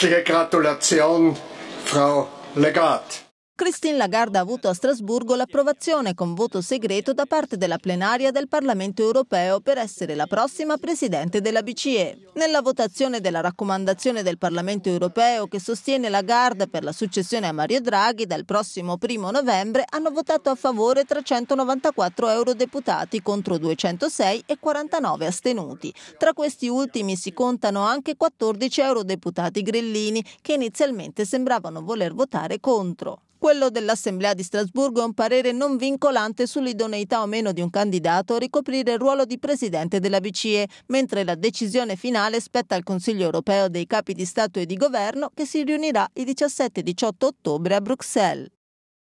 herzliche Gratulation, Frau Lagarde. Christine Lagarde ha avuto a Strasburgo l'approvazione con voto segreto da parte della plenaria del Parlamento europeo per essere la prossima Presidente della BCE. Nella votazione della raccomandazione del Parlamento europeo che sostiene Lagarde per la successione a Mario Draghi dal prossimo primo novembre hanno votato a favore 394 eurodeputati contro 206 e 49 astenuti. Tra questi ultimi si contano anche 14 eurodeputati grillini che inizialmente sembravano voler votare contro. Quello dell'Assemblea di Strasburgo è un parere non vincolante sull'idoneità o meno di un candidato a ricoprire il ruolo di presidente della BCE, mentre la decisione finale spetta al Consiglio europeo dei capi di Stato e di Governo che si riunirà il 17-18 ottobre a Bruxelles.